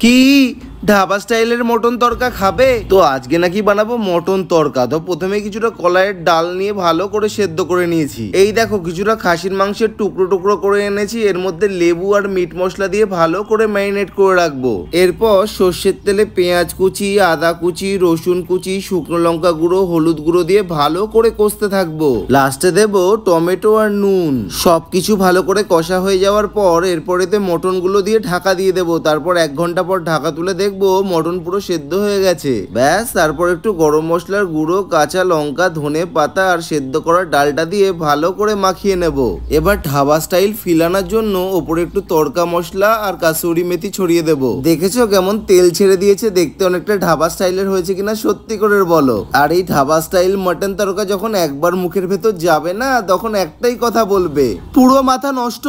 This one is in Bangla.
给。ধাবা স্টাইলের মটন তরকা খাবে তো আজকে নাকি বানাবো মটন তরকা তো প্রথমে কিছুটা কলাইয়ের ডাল নিয়ে ভালো করে সেদ্ধ করে নিয়েছি এই দেখো কিছুটা খাসির মাংসের টুকরো টুকরো করে এনেছি এর মধ্যে লেবু আর মিট মশলা দিয়ে ভালো করে ম্যারিনেট করে রাখবো এরপর সর্ষের তেলে পেঁয়াজ কুচি আদা কুচি রসুন কুচি শুকনো লঙ্কা গুঁড়ো হলুদ গুঁড়ো দিয়ে ভালো করে কষতে থাকবো লাস্টে দেব টমেটো আর নুন সবকিছু ভালো করে কষা হয়ে যাওয়ার পর এরপরেতে মটনগুলো দিয়ে ঢাকা দিয়ে দেবো তারপর এক ঘন্টা পর ঢাকা তুলে দেখ দেখবো মটন পুরো সেদ্ধ হয়ে গেছে ব্যাস তারপর একটু গরম মশলার গুঁড়ো কাঁচা লঙ্কা ধনে পাতা আর সেদ্ধ করা ডালটা দিয়ে ভালো করে মাখিয়ে নেব এবার ঢাবা স্টাইল ফিলানোর জন্য ওপরে একটু তড়কা মশলা আর কাসুরি মেথি ছড়িয়ে দেব দেখেছো কেমন তেল ছেড়ে দিয়েছে দেখতে অনেকটা ঢাবা স্টাইলের হয়েছে কিনা সত্যি করে বলো আর এই ঢাবা স্টাইল মটন তড়কা যখন একবার মুখের ভেতর যাবে না তখন একটাই কথা বলবে পুরো মাথা নষ্ট